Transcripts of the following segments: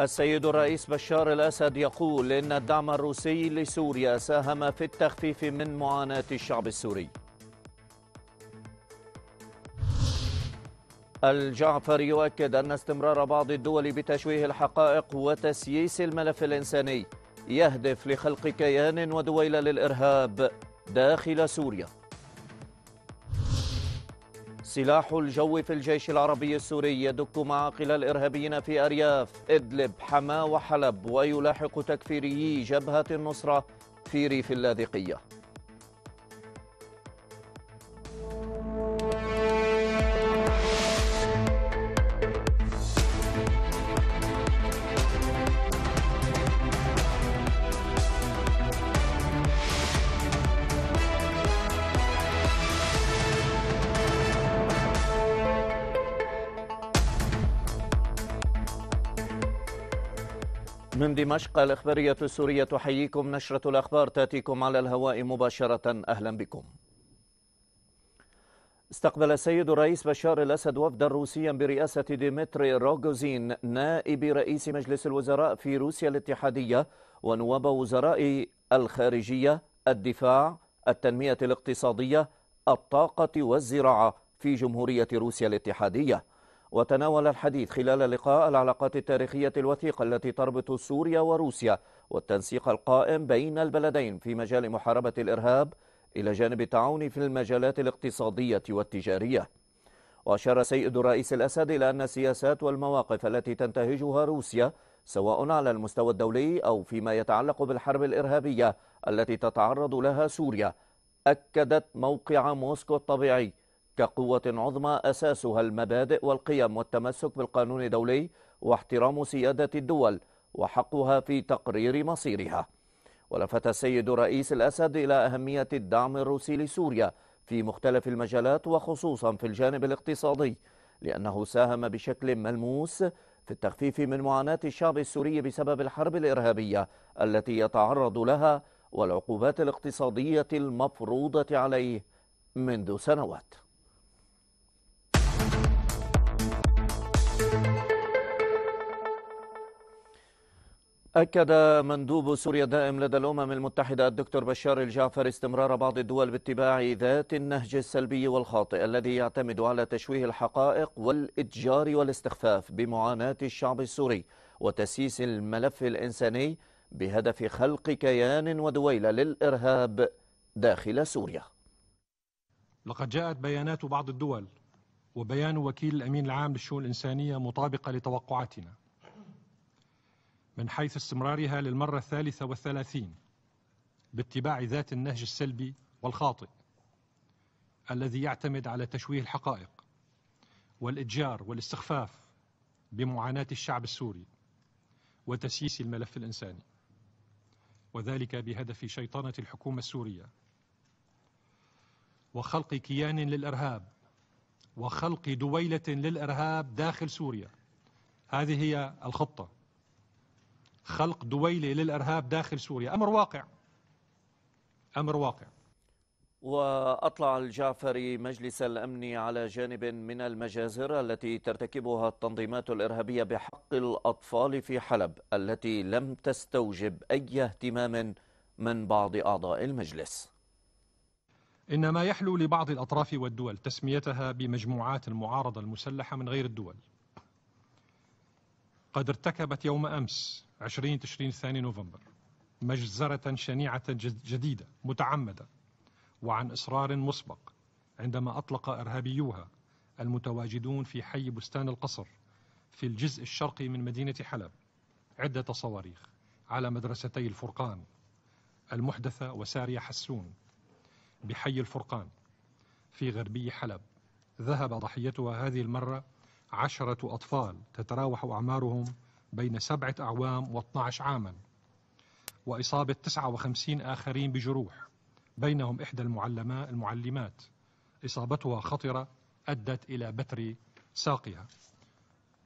السيد الرئيس بشار الأسد يقول إن الدعم الروسي لسوريا ساهم في التخفيف من معاناة الشعب السوري الجعفر يؤكد أن استمرار بعض الدول بتشويه الحقائق وتسييس الملف الإنساني يهدف لخلق كيان ودويلة للإرهاب داخل سوريا سلاح الجو في الجيش العربي السوري يدك معاقل الإرهابيين في أرياف إدلب حما وحلب ويلاحق تكفيريي جبهة النصرة في ريف اللاذقية من دمشق الإخبارية السورية تحييكم نشرة الأخبار تأتيكم على الهواء مباشرة أهلا بكم استقبل السيد الرئيس بشار الأسد وفدا روسيا برئاسة ديمتري روغوزين نائب رئيس مجلس الوزراء في روسيا الاتحادية ونواب وزراء الخارجية الدفاع التنمية الاقتصادية الطاقة والزراعة في جمهورية روسيا الاتحادية وتناول الحديث خلال لقاء العلاقات التاريخية الوثيقة التي تربط سوريا وروسيا والتنسيق القائم بين البلدين في مجال محاربة الإرهاب إلى جانب التعاون في المجالات الاقتصادية والتجارية وأشار سيد رئيس الأسد إلى أن السياسات والمواقف التي تنتهجها روسيا سواء على المستوى الدولي أو فيما يتعلق بالحرب الإرهابية التي تتعرض لها سوريا أكدت موقع موسكو الطبيعي كقوة عظمى أساسها المبادئ والقيم والتمسك بالقانون الدولي واحترام سيادة الدول وحقها في تقرير مصيرها ولفت السيد رئيس الأسد إلى أهمية الدعم الروسي لسوريا في مختلف المجالات وخصوصا في الجانب الاقتصادي لأنه ساهم بشكل ملموس في التخفيف من معاناة الشعب السوري بسبب الحرب الإرهابية التي يتعرض لها والعقوبات الاقتصادية المفروضة عليه منذ سنوات أكد مندوب سوريا الدائم لدى الأمم المتحدة الدكتور بشار الجعفر استمرار بعض الدول باتباع ذات النهج السلبي والخاطئ الذي يعتمد على تشويه الحقائق والإتجار والاستخفاف بمعاناة الشعب السوري وتسييس الملف الإنساني بهدف خلق كيان ودويلة للإرهاب داخل سوريا لقد جاءت بيانات بعض الدول وبيان وكيل الأمين العام للشؤون الإنسانية مطابقة لتوقعاتنا من حيث استمرارها للمرة الثالثة والثلاثين باتباع ذات النهج السلبي والخاطئ الذي يعتمد على تشويه الحقائق والإتجار والاستخفاف بمعاناة الشعب السوري وتسييس الملف الإنساني وذلك بهدف شيطنة الحكومة السورية وخلق كيان للإرهاب وخلق دويلة للإرهاب داخل سوريا هذه هي الخطة خلق دويلة للإرهاب داخل سوريا أمر واقع أمر واقع وأطلع الجعفري مجلس الأمن على جانب من المجازر التي ترتكبها التنظيمات الإرهابية بحق الأطفال في حلب التي لم تستوجب أي اهتمام من بعض أعضاء المجلس إنما يحلو لبعض الأطراف والدول تسميتها بمجموعات المعارضة المسلحة من غير الدول قد ارتكبت يوم أمس 20 تشرين الثاني نوفمبر مجزرة شنيعة جديدة متعمدة وعن إصرار مسبق عندما أطلق إرهابيوها المتواجدون في حي بستان القصر في الجزء الشرقي من مدينة حلب عدة صواريخ على مدرستي الفرقان المحدثة وسارية حسون بحي الفرقان في غربي حلب ذهب ضحيتها هذه المرة عشرة أطفال تتراوح أعمارهم بين سبعة أعوام و12 عاما وإصابة 59 آخرين بجروح بينهم إحدى المعلماء المعلمات إصابتها خطرة أدت إلى بتر ساقها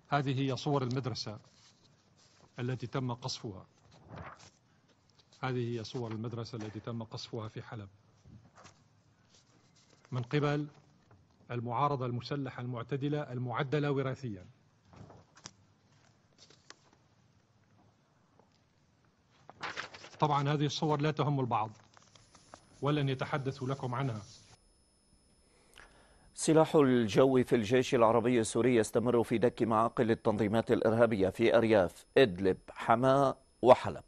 هذه هي صور المدرسة التي تم قصفها هذه هي صور المدرسة التي تم قصفها في حلب من قبل المعارضة المسلحة المعتدلة المعدلة وراثياً طبعا هذه الصور لا تهم البعض ولن يتحدثوا لكم عنها سلاح الجو في الجيش العربي السوري يستمر في دك معاقل التنظيمات الإرهابية في أرياف إدلب حماة وحلب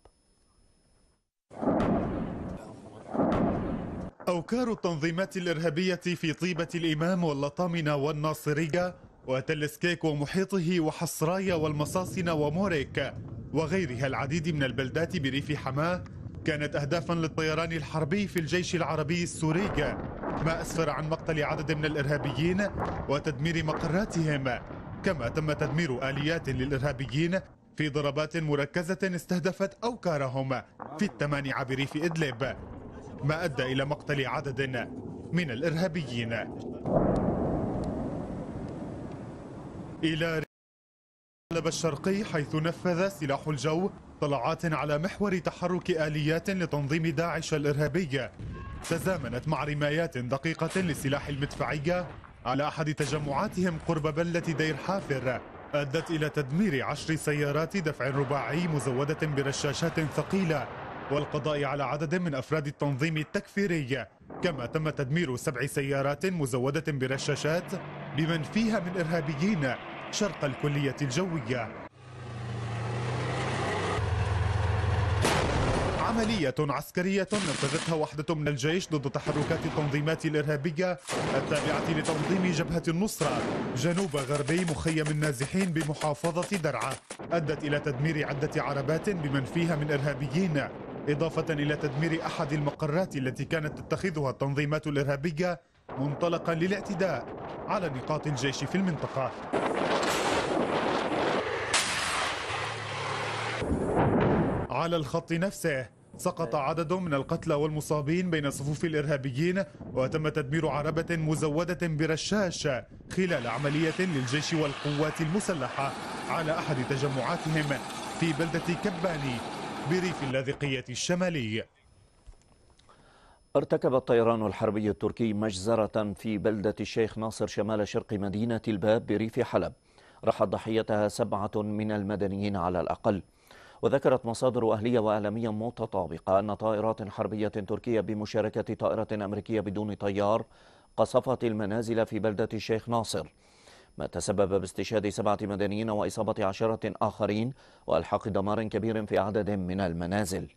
أوكار التنظيمات الإرهابية في طيبة الإمام واللطامنة والناصرية وتلسكيك ومحيطه وحصرايا والمصاصن وموريك وغيرها العديد من البلدات بريف حماه كانت أهدافا للطيران الحربي في الجيش العربي السوري ما أسفر عن مقتل عدد من الإرهابيين وتدمير مقراتهم كما تم تدمير آليات للإرهابيين في ضربات مركزة استهدفت أوكارهم في التمانع بريف إدلب ما أدى إلى مقتل عدد من الإرهابيين إلى الحلب الشرقي حيث نفذ سلاح الجو طلعات على محور تحرك آليات لتنظيم داعش الإرهابية تزامنت مع رمايات دقيقة للسلاح المدفعية على أحد تجمعاتهم قرب بلة دير حافر أدت إلى تدمير عشر سيارات دفع رباعي مزودة برشاشات ثقيلة والقضاء على عدد من أفراد التنظيم التكفيري كما تم تدمير سبع سيارات مزودة برشاشات بمن فيها من إرهابيين شرق الكلية الجوية عملية عسكرية نفذتها وحدة من الجيش ضد تحركات التنظيمات الإرهابية التابعة لتنظيم جبهة النصرة جنوب غربي مخيم النازحين بمحافظة درعا أدت إلى تدمير عدة عربات بمن فيها من إرهابيين إضافة إلى تدمير أحد المقرات التي كانت تتخذها التنظيمات الإرهابية منطلقا للاعتداء على نقاط الجيش في المنطقة على الخط نفسه سقط عدد من القتلى والمصابين بين صفوف الإرهابيين وتم تدمير عربة مزودة برشاش خلال عملية للجيش والقوات المسلحة على أحد تجمعاتهم في بلدة كباني بريف اللاذقية الشمالي ارتكب الطيران الحربي التركي مجزرة في بلدة الشيخ ناصر شمال شرق مدينة الباب بريف حلب رحت ضحيتها سبعة من المدنيين على الأقل وذكرت مصادر أهلية وأعلامية متطابقة أن طائرات حربية تركية بمشاركة طائرة أمريكية بدون طيار قصفت المنازل في بلدة الشيخ ناصر ما تسبب باستشهاد سبعة مدنيين وإصابة عشرة آخرين وألحاق دمار كبير في عدد من المنازل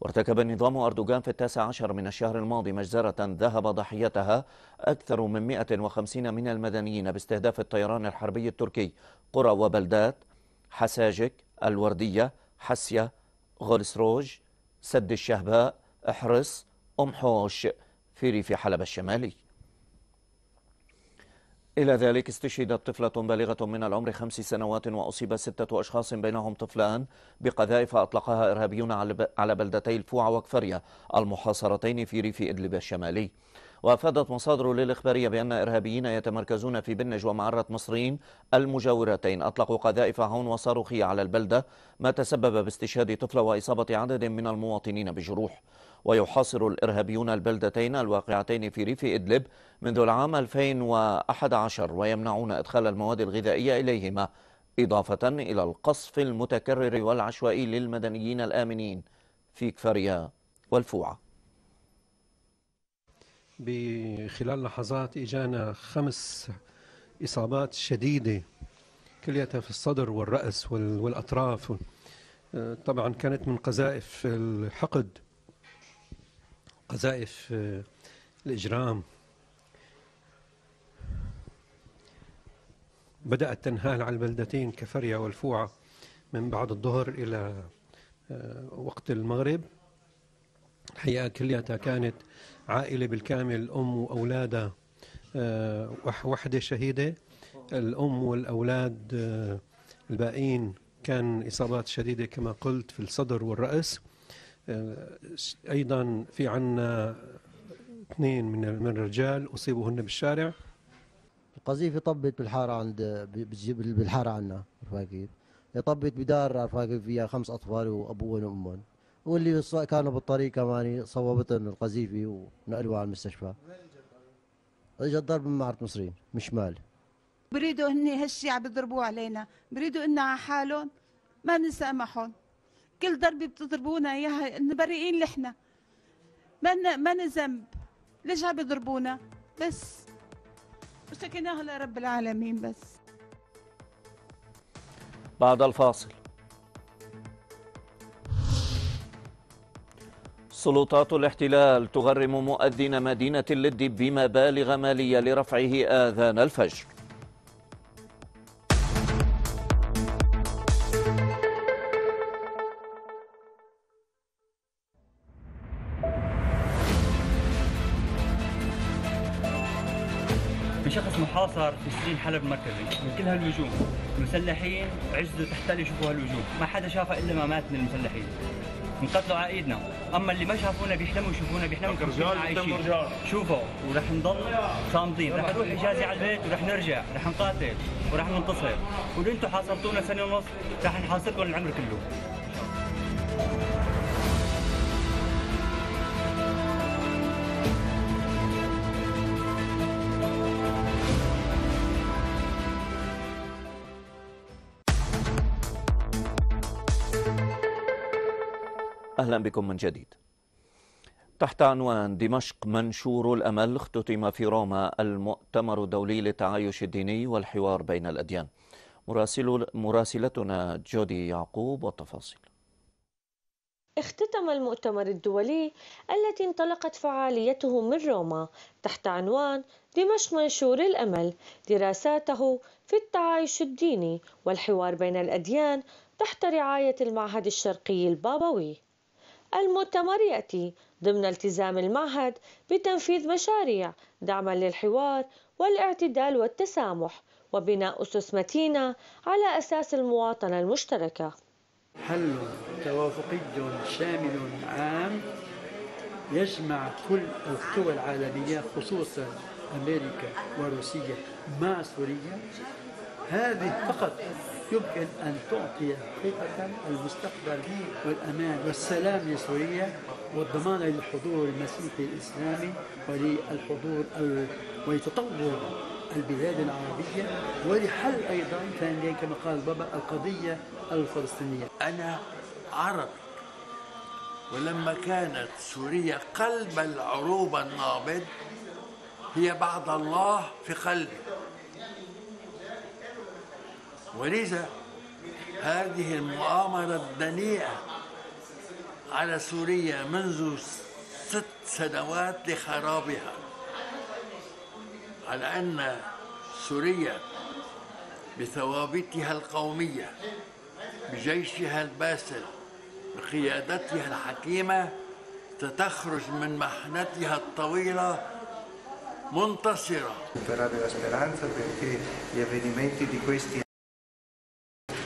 وارتكب نظام أردوغان في التاسع عشر من الشهر الماضي مجزرة ذهب ضحيتها أكثر من 150 من المدنيين باستهداف الطيران الحربي التركي قرى وبلدات حساجك الوردية حسية غولسروج سد الشهباء احرس أم حوش في ريف حلب الشمالي إلى ذلك استشهدت طفلة بالغة من العمر خمس سنوات وأصيب ستة أشخاص بينهم طفلان بقذائف أطلقها إرهابيون على بلدتي الفوع وكفرية المحاصرتين في ريف إدلب الشمالي وأفادت مصادر للإخبارية بأن إرهابيين يتمركزون في بنج ومعرة مصرين المجاورتين أطلقوا قذائف هون وصاروخية على البلدة ما تسبب باستشهاد طفلة وإصابة عدد من المواطنين بجروح ويحاصر الإرهابيون البلدتين الواقعتين في ريف إدلب منذ العام 2011 ويمنعون إدخال المواد الغذائية إليهما إضافة إلى القصف المتكرر والعشوائي للمدنيين الآمنين في كفريا والفوعة بخلال لحظات إجانا خمس إصابات شديدة كلياتها في الصدر والرأس والأطراف آه، طبعا كانت من قذائف الحقد قذائف آه، الإجرام بدأت تنهال على البلدتين كفريا والفوعة من بعد الظهر إلى آه، وقت المغرب الحقيقة كلياتها كانت عائلة بالكامل أم وأولادها آه، وحدة شهيدة الأم والأولاد الباقيين كان إصابات شديدة كما قلت في الصدر والرأس آه، أيضا في عنا اثنين من من الرجال أصيبوا هن بالشارع القذيفة طبت بالحارة عند بالحارة عنا رفاقيل طبت بدار رفاقيل فيها خمس أطفال وأبوهم وأمهم واللي كانوا بالطريق كمان صوبتهم القذيفة ونقلوا على المستشفى اجى الضرب من معرض مصرين من شمال بريدوا هني هالشي عم يضربوه علينا بريدوا انه على حالهم ما نسامحهم كل ضربه بتضربونا اياها انه بريئين لحنا ما ما ذنب ليش عم بيضربونا بس وشكيناها لرب العالمين بس بعد الفاصل سلطات الاحتلال تغرم مؤذن مدينة اللد بمبالغ مالية لرفعه آذان الفجر مهاجين حلب مركزي من كل هالهجوم المسلحين عجزوا تحت يشوفوا هالهجوم ما حدا شافه الا ما مات من المسلحين انقتلوا على ايدنا اما اللي ما شافونا بيحلموا يشوفونا بيحلموا يشوفونا عايشين شوفوا ورح نضل صامدين رح نروح اجازه على البيت ورح نرجع رح نقاتل ورح ننتصر واللي انتم حاصرتونا سنه ونص رح نحاصركم العمر كله أهلا بكم من جديد تحت عنوان دمشق منشور الأمل اختتم في روما المؤتمر الدولي للتعايش الديني والحوار بين الأديان مراسل مراسلتنا جودي يعقوب والتفاصيل اختتم المؤتمر الدولي التي انطلقت فعاليته من روما تحت عنوان دمشق منشور الأمل دراساته في التعايش الديني والحوار بين الأديان تحت رعاية المعهد الشرقي البابوي المؤتمرية ضمن التزام المعهد بتنفيذ مشاريع دعما للحوار والاعتدال والتسامح وبناء أسس متينة على أساس المواطنة المشتركة حل توافقي شامل عام يجمع كل القوى العالمية خصوصا أمريكا وروسيا مع سوريا هذه فقط يمكن أن تعطي حقيقة المستقبل والأمان والسلام لسوريا والضمان للحضور المسيحي الإسلامي وللحضور ولتطور البلاد العربية ولحل أيضا ثانيا كما قال بابا القضية الفلسطينية أنا عربي ولما كانت سوريا قلب العروبة النابض هي بعد الله في قلبي ولذا هذه المؤامرة الدنيئة على سوريا منذ ست سنوات لخرابها على أن سوريا بثوابتها القومية بجيشها الباسل بقيادتها الحكيمة ستخرج من محنتها الطويلة منتصرة.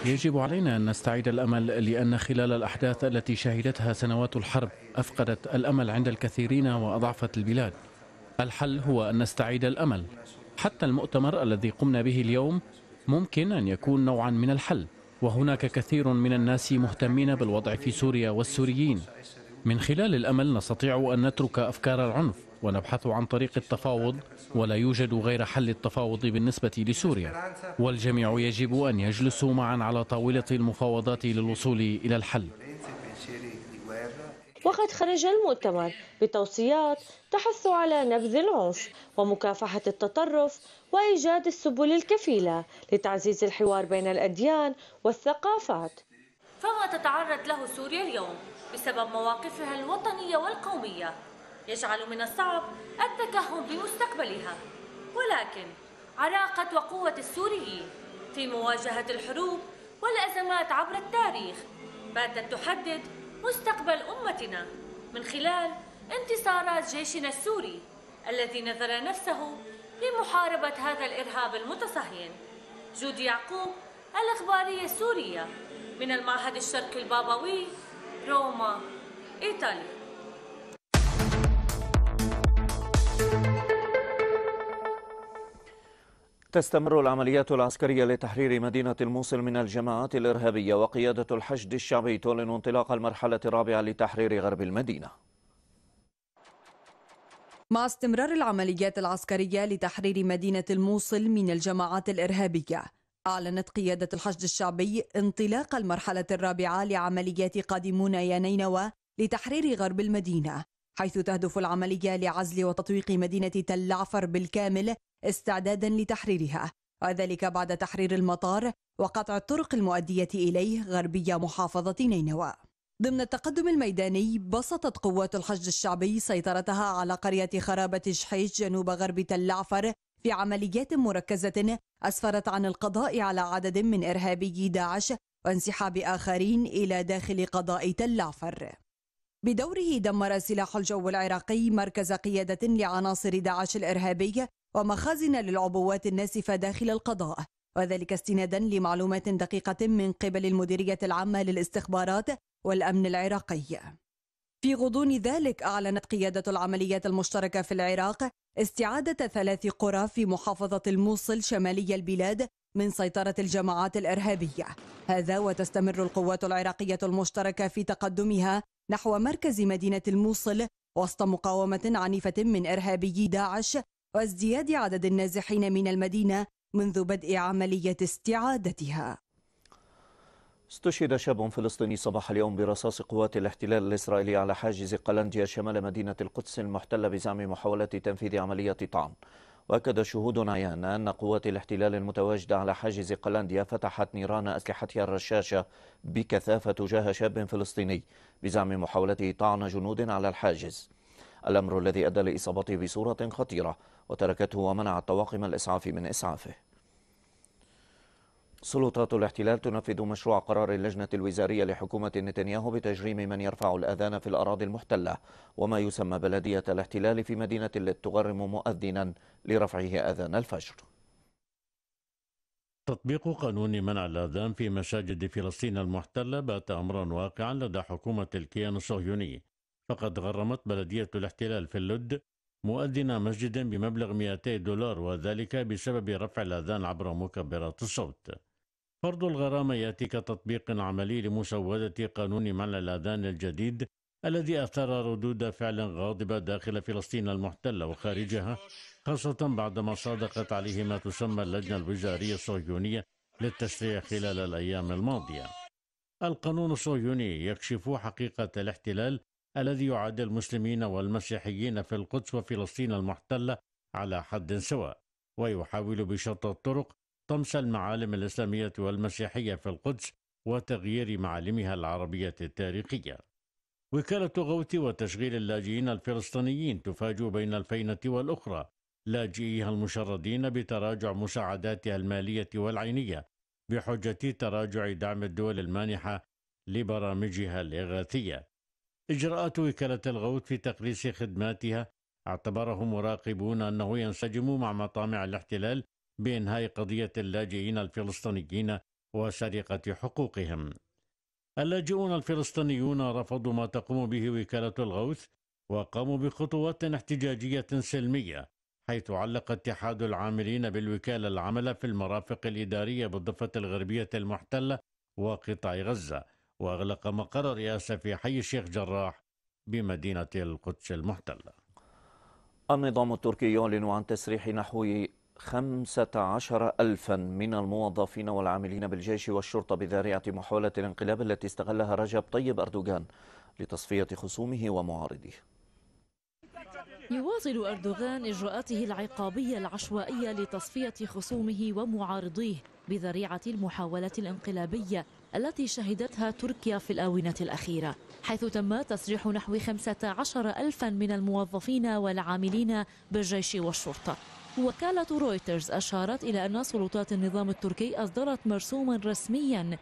يجب علينا أن نستعيد الأمل لأن خلال الأحداث التي شهدتها سنوات الحرب أفقدت الأمل عند الكثيرين وأضعفت البلاد الحل هو أن نستعيد الأمل حتى المؤتمر الذي قمنا به اليوم ممكن أن يكون نوعا من الحل وهناك كثير من الناس مهتمين بالوضع في سوريا والسوريين من خلال الأمل نستطيع أن نترك أفكار العنف ونبحث عن طريق التفاوض ولا يوجد غير حل التفاوض بالنسبة لسوريا والجميع يجب أن يجلسوا معا على طاولة المفاوضات للوصول إلى الحل وقد خرج المؤتمر بتوصيات تحث على نبذ العنف ومكافحة التطرف وإيجاد السبل الكفيلة لتعزيز الحوار بين الأديان والثقافات فما تتعرض له سوريا اليوم بسبب مواقفها الوطنية والقومية يجعل من الصعب التكهن بمستقبلها ولكن علاقة وقوة السوريين في مواجهة الحروب والأزمات عبر التاريخ باتت تحدد مستقبل أمتنا من خلال انتصارات جيشنا السوري الذي نذر نفسه لمحاربة هذا الإرهاب المتصهين جود يعقوب الأخبارية السورية من المعهد الشرقي البابوي روما إيطاليا تستمر العمليات العسكرية لتحرير مدينة الموصل من الجماعات الإرهابية وقيادة الحشد الشعبي تعلن انطلاق المرحلة الرابعة لتحرير غرب المدينة مع استمرار العمليات العسكرية لتحرير مدينة الموصل من الجماعات الإرهابية أعلنت قيادة الحشد الشعبي انطلاق المرحلة الرابعة لعمليات قادمون يا نينوى لتحرير غرب المدينة حيث تهدف العملية لعزل وتطويق مدينة تل عفر بالكامل استعدادا لتحريرها وذلك بعد تحرير المطار وقطع الطرق المؤدية إليه غربية محافظة نينوى ضمن التقدم الميداني بسطت قوات الحشد الشعبي سيطرتها على قرية خرابة شحيش جنوب غرب تل عفر في عمليات مركزة أسفرت عن القضاء على عدد من إرهابي داعش وانسحاب آخرين إلى داخل قضاء تل عفر بدوره دمر سلاح الجو العراقي مركز قيادة لعناصر داعش الإرهابي ومخازن للعبوات الناسفة داخل القضاء وذلك استنادا لمعلومات دقيقة من قبل المديرية العامة للاستخبارات والأمن العراقي في غضون ذلك أعلنت قيادة العمليات المشتركة في العراق استعادة ثلاث قرى في محافظة الموصل شمالي البلاد من سيطرة الجماعات الإرهابية هذا وتستمر القوات العراقية المشتركة في تقدمها نحو مركز مدينة الموصل وسط مقاومة عنيفة من إرهابي داعش وازدياد عدد النازحين من المدينة منذ بدء عملية استعادتها استشهد شاب فلسطيني صباح اليوم برصاص قوات الاحتلال الإسرائيلي على حاجز قلنديا شمال مدينة القدس المحتلة بزعم محاولة تنفيذ عملية طعن وأكد شهود عيان أن قوات الاحتلال المتواجدة على حاجز قلنديا فتحت نيران أسلحتها الرشاشة بكثافة تجاه شاب فلسطيني بزعم محاولته طعن جنود على الحاجز الأمر الذي أدى لإصابته بصورة خطيرة وتركته ومنع الطواقم الإسعاف من إسعافه سلطات الاحتلال تنفذ مشروع قرار اللجنة الوزارية لحكومة نتنياهو بتجريم من يرفع الأذان في الأراضي المحتلة وما يسمى بلدية الاحتلال في مدينة تغرم مؤذنا لرفعه أذان الفجر تطبيق قانون منع الأذان في مساجد فلسطين المحتلة بات أمرا واقعا لدى حكومة الكيان الصهيوني فقد غرمت بلدية الاحتلال في اللد مؤذن مسجد بمبلغ 200 دولار وذلك بسبب رفع الأذان عبر مكبرات الصوت فرض الغرامة يأتي كتطبيق عملي لمسودة قانون منع الأذان الجديد الذي أثار ردود فعل غاضبة داخل فلسطين المحتلة وخارجها خاصة بعدما صادقت عليه ما تسمى اللجنة الوزارية الصهيونية للتشريع خلال الأيام الماضية القانون الصهيوني يكشف حقيقة الاحتلال الذي يعد المسلمين والمسيحيين في القدس وفلسطين المحتلة على حد سواء ويحاول بشتى الطرق طمس المعالم الإسلامية والمسيحية في القدس وتغيير معالمها العربية التاريخية وكالة غوث وتشغيل اللاجئين الفلسطينيين تفاجئ بين الفينة والأخرى لاجئيها المشردين بتراجع مساعداتها المالية والعينية بحجة تراجع دعم الدول المانحة لبرامجها الإغاثية إجراءات وكالة الغوث في تقليص خدماتها اعتبره مراقبون أنه ينسجم مع مطامع الاحتلال بإنهاء قضية اللاجئين الفلسطينيين وسرقة حقوقهم. اللاجئون الفلسطينيون رفضوا ما تقوم به وكالة الغوث وقاموا بخطوات احتجاجية سلمية حيث علق اتحاد العاملين بالوكالة العمل في المرافق الإدارية بالضفة الغربية المحتلة وقطاع غزة وأغلق مقر رئاسة في حي الشيخ جراح بمدينة القدس المحتلة النظام التركي يعلن عن تسريح نحو خمسة عشر ألفا من الموظفين والعاملين بالجيش والشرطة بذارعة محاولة الانقلاب التي استغلها رجب طيب أردوغان لتصفية خصومه ومعارضيه يواصل أردوغان إجراءاته العقابية العشوائية لتصفية خصومه ومعارضيه بذريعة المحاولة الانقلابية التي شهدتها تركيا في الآونة الأخيرة حيث تم تسريح نحو 15 ألفا من الموظفين والعاملين بالجيش والشرطة وكالة رويترز أشارت إلى أن سلطات النظام التركي أصدرت مرسوما رسميا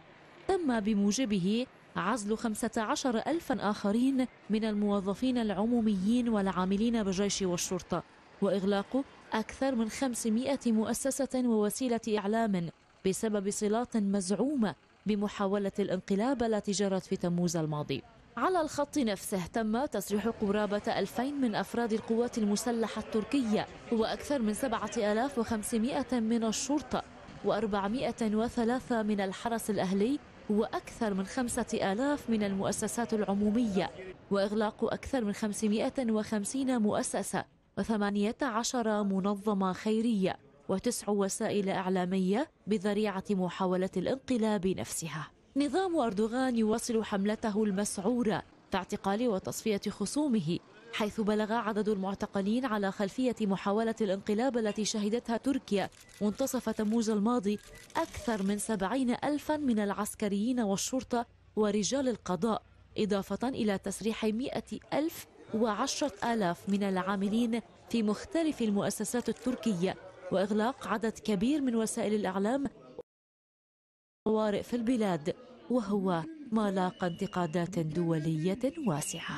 تم بموجبه عزل 15 ألفا آخرين من الموظفين العموميين والعاملين بالجيش والشرطة وإغلاق أكثر من 500 مؤسسة ووسيلة إعلام بسبب صلات مزعومة بمحاولة الانقلاب التي جرت في تموز الماضي على الخط نفسه تم تسريح قرابة 2000 من أفراد القوات المسلحة التركية وأكثر من 7500 من الشرطة و403 من الحرس الأهلي وأكثر من 5000 من المؤسسات العمومية وإغلاق أكثر من 550 مؤسسة و18 منظمة خيرية وتسع وسائل إعلامية بذريعة محاولة الانقلاب نفسها نظام أردوغان يواصل حملته المسعورة باعتقال وتصفية خصومه حيث بلغ عدد المعتقلين على خلفية محاولة الانقلاب التي شهدتها تركيا منتصف تموز الماضي أكثر من سبعين ألفا من العسكريين والشرطة ورجال القضاء إضافة إلى تسريح مئة ألف وعشرة آلاف من العاملين في مختلف المؤسسات التركية وإغلاق عدد كبير من وسائل الإعلام الطوارئ في البلاد وهو ما لاقى انتقادات دولية واسعة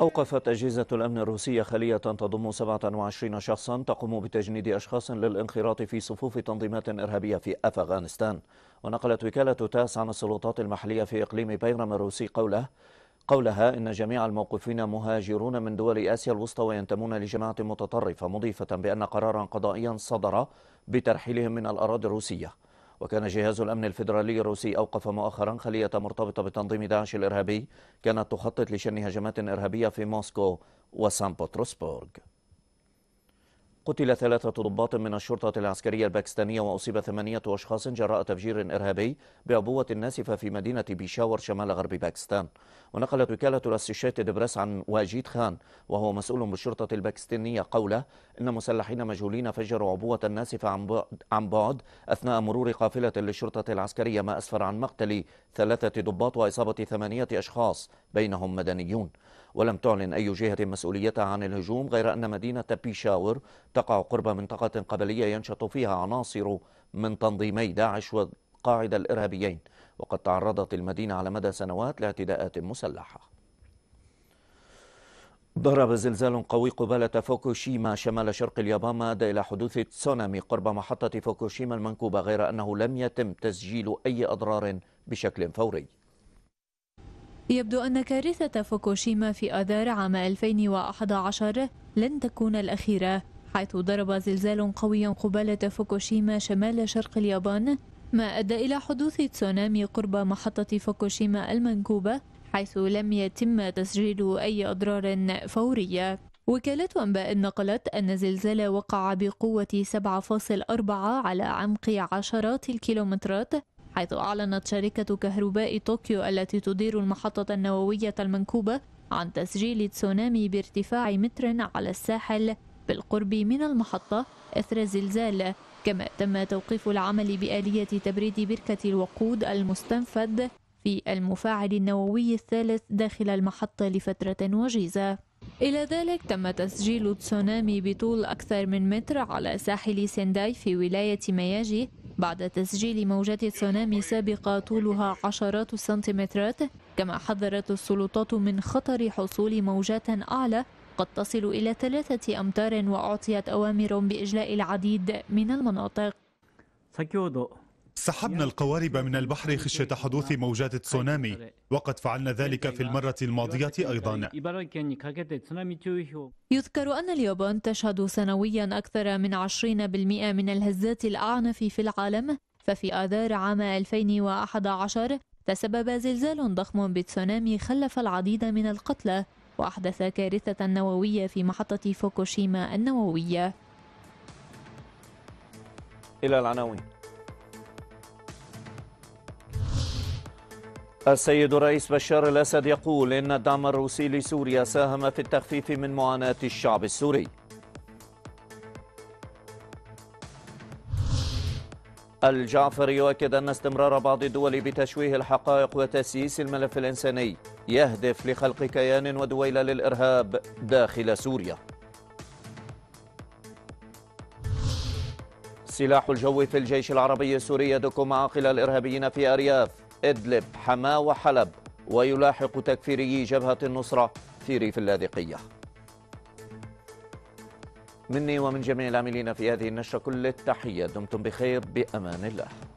أوقفت أجهزة الأمن الروسية خلية تضم 27 شخصا تقوم بتجنيد أشخاص للانخراط في صفوف تنظيمات إرهابية في أفغانستان ونقلت وكالة تاس عن السلطات المحلية في إقليم بيرم الروسي قوله قولها إن جميع الموقوفين مهاجرون من دول آسيا الوسطى وينتمون لجماعة متطرفة مضيفة بأن قرارا قضائيا صدر بترحيلهم من الأراضي الروسية وكان جهاز الأمن الفيدرالي الروسي أوقف مؤخرا خلية مرتبطة بتنظيم داعش الإرهابي كانت تخطط لشن هجمات إرهابية في موسكو وسان بطرسبورغ قتل ثلاثة ضباط من الشرطة العسكرية الباكستانية وأصيب ثمانية أشخاص جراء تفجير إرهابي بعبوة ناسفة في مدينة بيشاور شمال غرب باكستان ونقلت وكالة السيشيت دبرس عن واجيد خان وهو مسؤول بالشرطة الباكستانية قوله إن مسلحين مجهولين فجروا عبوة ناسفة عن بعد أثناء مرور قافلة للشرطة العسكرية ما أسفر عن مقتل ثلاثة ضباط وإصابة ثمانية أشخاص بينهم مدنيون ولم تعلن أي جهة مسؤوليتها عن الهجوم غير أن مدينة بيشاور تقع قرب منطقة قبلية ينشط فيها عناصر من تنظيمي داعش والقاعدة الإرهابيين وقد تعرضت المدينة على مدى سنوات لاعتداءات مسلحة ضرب زلزال قوي قبالة فوكوشيما شمال شرق اليابان ما أدى إلى حدوث تسونامي قرب محطة فوكوشيما المنكوبة غير أنه لم يتم تسجيل أي أضرار بشكل فوري يبدو أن كارثة فوكوشيما في آذار عام 2011 لن تكون الأخيرة حيث ضرب زلزال قوي قبالة فوكوشيما شمال شرق اليابان ما أدى إلى حدوث تسونامي قرب محطة فوكوشيما المنكوبة حيث لم يتم تسجيل أي أضرار فورية وكالة أنباء نقلت أن زلزال وقع بقوة 7.4 على عمق عشرات الكيلومترات حيث أعلنت شركة كهرباء طوكيو التي تدير المحطة النووية المنكوبة عن تسجيل تسونامي بارتفاع متر على الساحل بالقرب من المحطة أثر زلزال كما تم توقيف العمل بآلية تبريد بركة الوقود المستنفد في المفاعل النووي الثالث داخل المحطة لفترة وجيزة إلى ذلك تم تسجيل تسونامي بطول أكثر من متر على ساحل سنداي في ولاية مياجي بعد تسجيل موجات تسونامي سابقة طولها عشرات السنتيمترات كما حذرت السلطات من خطر حصول موجات أعلى قد تصل إلى ثلاثة أمتار وأعطيت أوامر بإجلاء العديد من المناطق سحبنا القوارب من البحر خشية حدوث موجات تسونامي وقد فعلنا ذلك في المرة الماضية أيضا يذكر أن اليابان تشهد سنويا أكثر من 20% من الهزات الأعنف في العالم ففي آذار عام 2011 تسبب زلزال ضخم بتسونامي خلف العديد من القتلى وأحدث كارثة نووية في محطة فوكوشيما النووية إلى العناوين السيد الرئيس بشار الأسد يقول إن الدعم الروسي لسوريا ساهم في التخفيف من معاناة الشعب السوري الجعفري يؤكد أن استمرار بعض الدول بتشويه الحقائق وتسييس الملف الإنساني يهدف لخلق كيان ودويلة للإرهاب داخل سوريا سلاح الجو في الجيش العربي السوري يدك معاقل الإرهابيين في أرياف إدلب حما وحلب ويلاحق تكفيري جبهة النصرة في ريف اللاذقية مني ومن جميع العاملين في هذه النشرة كل التحية دمتم بخير بأمان الله